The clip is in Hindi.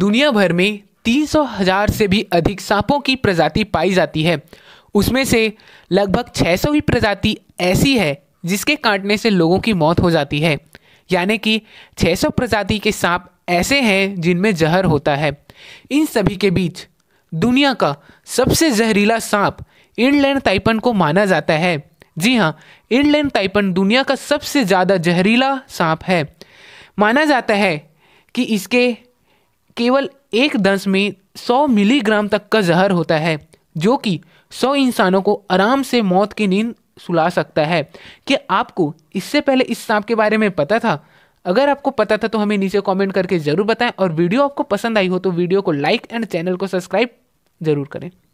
दुनिया भर में तीन सौ हजार से भी अधिक सांपों की प्रजाति पाई जाती है उसमें से लगभग छः सौ ही प्रजाति ऐसी है जिसके काटने से लोगों की मौत हो जाती है यानी कि छः सौ प्रजाति के सांप ऐसे हैं जिनमें जहर होता है इन सभी के बीच दुनिया का सबसे जहरीला सांप इंडलैंड ताइपन को माना जाता है जी हाँ इंडलैंड ताइपन दुनिया का सबसे ज़्यादा जहरीला सांप है माना जाता है कि इसके केवल एक दस में 100 मिलीग्राम तक का जहर होता है जो कि 100 इंसानों को आराम से मौत की नींद सुला सकता है क्या आपको इससे पहले इस सांप के बारे में पता था अगर आपको पता था तो हमें नीचे कमेंट करके ज़रूर बताएं और वीडियो आपको पसंद आई हो तो वीडियो को लाइक एंड चैनल को सब्सक्राइब ज़रूर करें